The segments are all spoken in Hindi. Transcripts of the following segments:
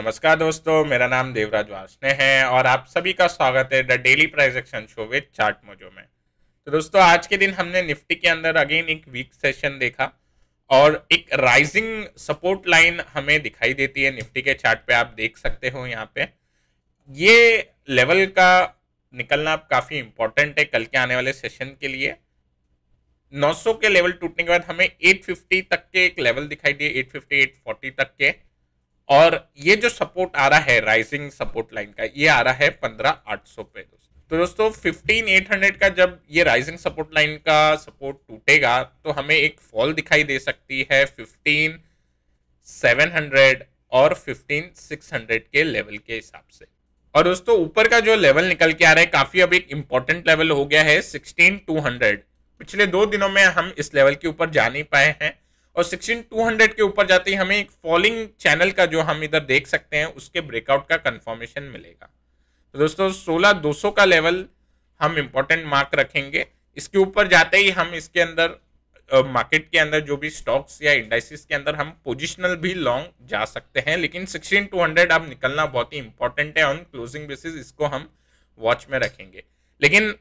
नमस्कार दोस्तों मेरा नाम देवराज वासने है और आप सभी का स्वागत है the daily price action show with chart Mojo में तो दोस्तों आज के दिन हमने निफ्टी के अंदर अगेन एक वीक सेशन देखा और एक राइजिंग सपोर्ट लाइन हमें दिखाई देती है निफ्टी के चार्ट पे आप देख सकते हो यहाँ पे ये लेवल का निकलना काफ़ी इंपॉर्टेंट है कल के आने वाले सेशन के लिए 900 के लेवल टूटने के बाद हमें 850 तक के एक लेवल दिखाई दिए 850 840 तक के और ये जो सपोर्ट आ रहा है राइजिंग सपोर्ट लाइन का ये आ रहा है पंद्रह आठ सौ पे तो दोस्तों फिफ्टीन एट हंड्रेड का जब ये राइजिंग सपोर्ट लाइन का सपोर्ट टूटेगा तो हमें एक फॉल दिखाई दे सकती है फिफ्टीन सेवन हंड्रेड और फिफ्टीन सिक्स हंड्रेड के लेवल के हिसाब से और दोस्तों ऊपर का जो लेवल निकल के आ रहा है काफी अब एक इंपॉर्टेंट लेवल हो गया है सिक्सटीन टू हंड्रेड पिछले दो दिनों में हम इस लेवल के ऊपर जा नहीं पाए हैं और 16200 के ऊपर जाते ही हमें एक फॉलिंग चैनल का जो हम इधर देख सकते हैं उसके ब्रेकआउट का कंफर्मेशन मिलेगा तो दोस्तों 16200 का लेवल हम इम्पोर्टेंट मार्क रखेंगे इसके ऊपर जाते ही हम इसके अंदर मार्केट uh, के अंदर जो भी स्टॉक्स या इंडाइसिस के अंदर हम पोजिशनल भी लॉन्ग जा सकते हैं लेकिन सिक्सटीन टू हंड्रेड अब निकलना बहुत ही इंपॉर्टेंट है ऑन क्लोजिंग बेसिस इसको हम वॉच में रखेंगे लेकिन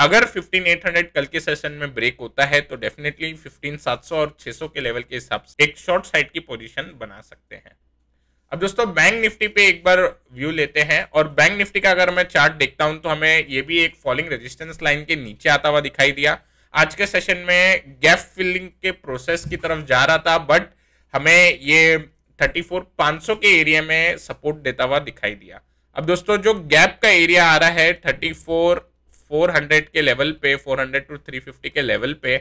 अगर 15800 कल के सेशन में ब्रेक होता है तो डेफिनेटली 15700 और 600 के लेवल के हिसाब से एक शॉर्ट साइड की पोजीशन बना सकते हैं अब दोस्तों बैंक निफ्टी पे एक बार व्यू लेते हैं और बैंक निफ्टी का अगर मैं चार्ट देखता हूं तो हमें ये भी एक फॉलिंग रेजिस्टेंस लाइन के नीचे आता हुआ दिखाई दिया आज के सेशन में गैप फिलिंग के प्रोसेस की तरफ जा रहा था बट हमें ये थर्टी फोर सौ के एरिया में सपोर्ट देता हुआ दिखाई दिया अब दोस्तों जो गैप का एरिया आ रहा है थर्टी फोर 400 के लेवल पे 400 टू थ्री के लेवल पे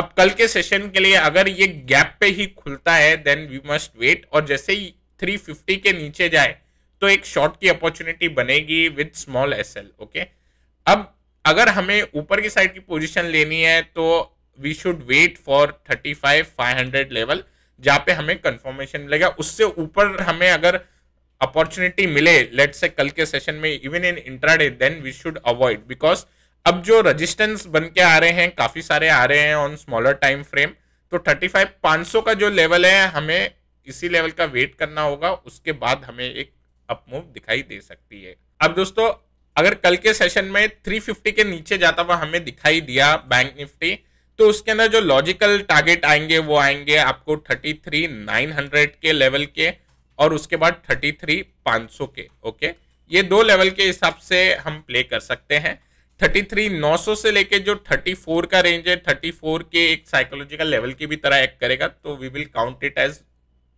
अब कल के सेशन के लिए अगर ये गैप पे ही खुलता है देन वी मस्ट वेट और जैसे ही 350 के नीचे जाए तो एक शॉर्ट की अपॉर्चुनिटी बनेगी विद स्मॉल एस ओके अब अगर हमें ऊपर की साइड की पोजीशन लेनी है तो we should wait for 35 500 level जहाँ पे हमें कंफर्मेशन मिलेगा उससे ऊपर हमें अगर अपॉर्चुनिटी मिले लेट से कल के सेशन में even in intraday then we should avoid because अब जो रजिस्टेंस बन के आ रहे हैं काफ़ी सारे आ रहे हैं ऑन स्मॉलर टाइम फ्रेम तो थर्टी फाइव पांच सौ का जो लेवल है हमें इसी लेवल का वेट करना होगा उसके बाद हमें एक अपमूव दिखाई दे सकती है अब दोस्तों अगर कल के सेशन में 350 के नीचे जाता हुआ हमें दिखाई दिया बैंक निफ्टी तो उसके अंदर जो लॉजिकल टारगेट आएंगे वो आएंगे आपको 33,900 के लेवल के और उसके बाद 33,500 के ओके ये दो लेवल के हिसाब से हम प्ले कर सकते हैं थर्टी थ्री नौ सौ से लेके जो थर्टी फोर का रेंज है थर्टी फोर के एक साइकोलॉजिकल लेवल की भी तरह एक्ट करेगा तो we will count it as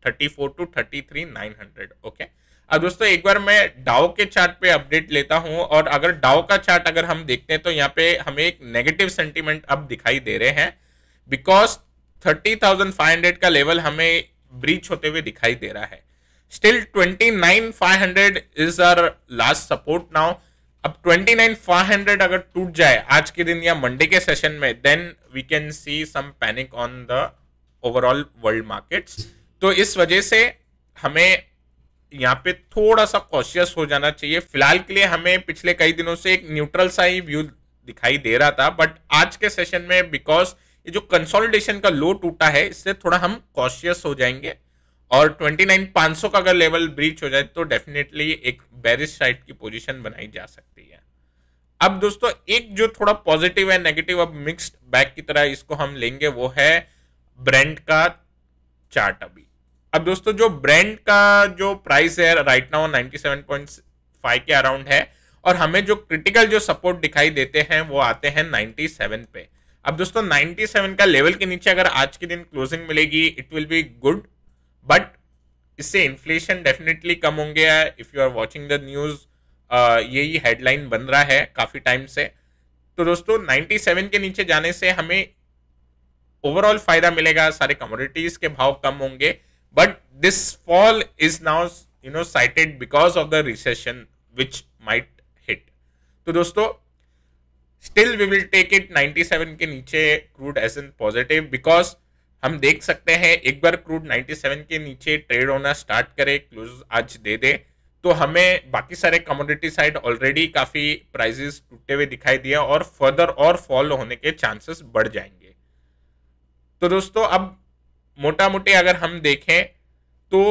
thirty four to thirty three nine hundred okay अब दोस्तों एक बार मैं डाओ के चार्ट पे अपडेट लेता हूं और अगर डाओ का चार्ट अगर हम देखते हैं तो यहाँ पे हमें एक नेगेटिव सेंटीमेंट अब दिखाई दे रहे हैं because thirty thousand five hundred का लेवल हमें ब्रीच होते हुए दिखाई दे रहा है still twenty nine five hundred is our last support now अब ट्वेंटी नाइन फाइव हंड्रेड अगर टूट जाए आज के दिन या मंडे के सेशन में then we can see some panic on the overall world markets तो इस वजह से हमें यहाँ पे थोड़ा सा कॉशियस हो जाना चाहिए फिलहाल के लिए हमें पिछले कई दिनों से एक न्यूट्रल सा ही व्यू दिखाई दे रहा था बट आज के सेशन में बिकॉज ये जो कंसोलिडेशन का लो टूटा है इससे थोड़ा हम कॉशियस हो जाएंगे और 29500 का अगर लेवल ब्रीच हो जाए तो डेफिनेटली एक बैरिस साइड की पोजीशन बनाई जा सकती है अब दोस्तों एक जो थोड़ा पॉजिटिव है नेगेटिव अब मिक्स्ड बैग की तरह इसको हम लेंगे वो है ब्रांड का चार्ट अभी अब दोस्तों जो ब्रांड का जो प्राइस है राइट नाउ नाइन्टी के अराउंड है और हमें जो क्रिटिकल जो सपोर्ट दिखाई देते हैं वो आते हैं नाइन्टी पे अब दोस्तों 97 का लेवल के नीचे अगर आज के दिन क्लोजिंग मिलेगी it will be good but इससे इन्फ्लेशन डेफिनेटली कम होंगे if you are watching the news यही हेडलाइन बन रहा है काफ़ी टाइम से तो दोस्तों 97 के नीचे जाने से हमें ओवरऑल फायदा मिलेगा सारे कमोडिटीज़ के भाव कम होंगे but this fall is now you know cited because of the recession which might hit तो दोस्तों still we will take it 97 के नीचे crude as an positive because हम देख सकते हैं एक बार क्रूड 97 के नीचे ट्रेड होना स्टार्ट करे क्लोज आज दे दे तो हमें बाकी सारे कमोडिटी साइड ऑलरेडी काफ़ी प्राइजेस टूटते हुए दिखाई दिए और फर्दर और फॉल होने के चांसेस बढ़ जाएंगे तो दोस्तों अब मोटा मोटी अगर हम देखें तो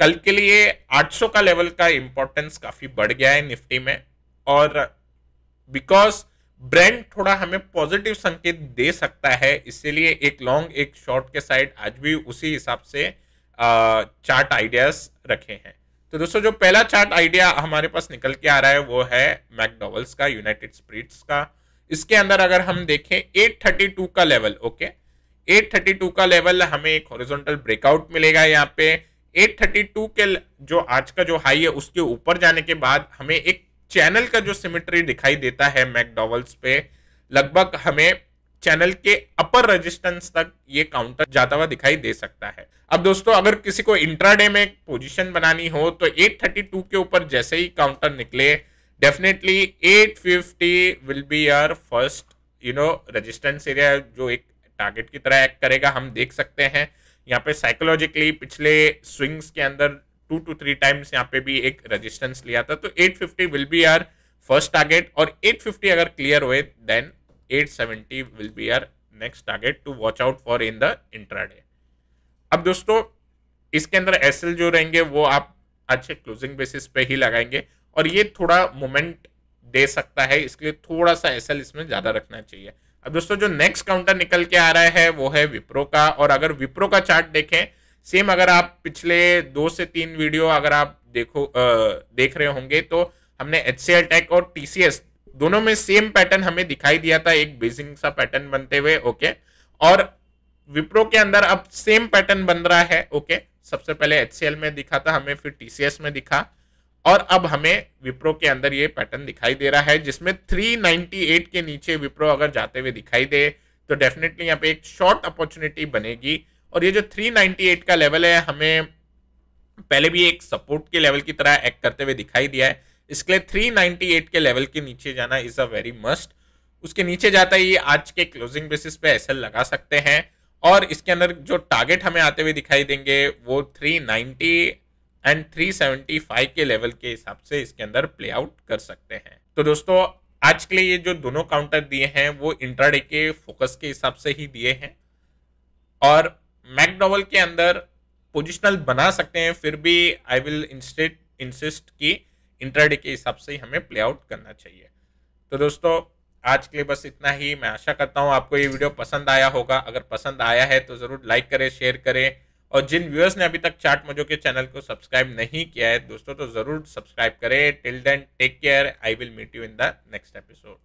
कल के लिए 800 का लेवल का इम्पोर्टेंस काफ़ी बढ़ गया है निफ्टी में और बिकॉज ब्रेंड थोड़ा हमें पॉजिटिव संकेत दे सकता है इसीलिए एक लॉन्ग एक शॉर्ट के साइड आज भी उसी हिसाब से चार्ट आइडियाज रखे हैं तो दोस्तों जो पहला चार्ट आइडिया हमारे पास निकल के आ रहा है वो है मैकडोवल्स का यूनाइटेड स्प्रिट्स का इसके अंदर अगर हम देखें 832 का लेवल ओके 832 का लेवल हमें एक हॉरिजॉन्टल ब्रेकआउट मिलेगा यहाँ पे 832 के जो आज का जो हाई है उसके ऊपर जाने के बाद हमें एक चैनल का जो सिमेट्री दिखाई देता है मैकडॉवल्स पे लगभग हमें चैनल के अपर रेजिस्टेंस तक ये काउंटर जाता हुआ दिखाई दे सकता है अब दोस्तों अगर किसी को इंट्राडे में पोजीशन बनानी हो तो 832 के ऊपर जैसे ही काउंटर निकले definitely 850 will be your first you know resistance area जो एक टारगेट की तरह एक्ट करेगा हम देख सकते हैं यहाँ पे साइकोलॉजिकली पिछले स्विंग्स के अंदर टू टू थ्री टाइम्स यहाँ पे भी एक रेजिस्टेंस लिया था तो 850 will be our first target और 850 अगर क्लियर हुए then 870 will be our next target to watch out for in the intraday अब दोस्तों इसके अंदर एस जो रहेंगे वो आप अच्छे क्लोजिंग बेसिस पे ही लगाएंगे और ये थोड़ा मोमेंट दे सकता है इसके लिए थोड़ा सा एस इसमें ज़्यादा रखना चाहिए अब दोस्तों जो नेक्स्ट काउंटर निकल के आ रहा है वो है विप्रो का और अगर विप्रो का चार्ट देखें सेम अगर आप पिछले दो से तीन वीडियो अगर आप देखो आ, देख रहे होंगे तो हमने एच सी टेक और टी दोनों में सेम पैटर्न हमें दिखाई दिया था एक बेसिंग सा पैटर्न बनते हुए ओके और विप्रो के अंदर अब सेम पैटर्न बन रहा है ओके सबसे पहले एच में दिखा था हमें फिर टी में दिखा और अब हमें विप्रो के अंदर ये पैटर्न दिखाई दे रहा है जिसमें 398 के नीचे विप्रो अगर जाते हुए दिखाई दे तो डेफिनेटली यहाँ पे एक शॉर्ट अपॉर्चुनिटी बनेगी और ये जो 398 का लेवल है हमें पहले भी एक सपोर्ट के लेवल की तरह एक्ट करते हुए दिखाई दिया है इसके लिए 398 के लेवल के नीचे जाना इज़ अ वेरी मस्ट उसके नीचे जाता ही आज के क्लोजिंग बेसिस पे एस लगा सकते हैं और इसके अंदर जो टारगेट हमें आते हुए दिखाई देंगे वो 390 एंड 375 के लेवल के हिसाब से इसके अंदर प्ले आउट कर सकते हैं तो दोस्तों आज के लिए ये जो दोनों काउंटर दिए हैं वो इंट्राडे के फोकस के हिसाब से ही दिए हैं और मैकडोवल के अंदर पोजिशनल बना सकते हैं फिर भी आई विल इंस्टेट इंसिस्ट कि इंटरडे के हिसाब से ही हमें प्ले आउट करना चाहिए तो दोस्तों आज के लिए बस इतना ही मैं आशा करता हूँ आपको ये वीडियो पसंद आया होगा अगर पसंद आया है तो ज़रूर लाइक करें शेयर करें और जिन व्यूअर्स ने अभी तक चार्ट मजो के चैनल को सब्सक्राइब नहीं किया है दोस्तों तो ज़रूर सब्सक्राइब करें till then take care I will meet you in the next episode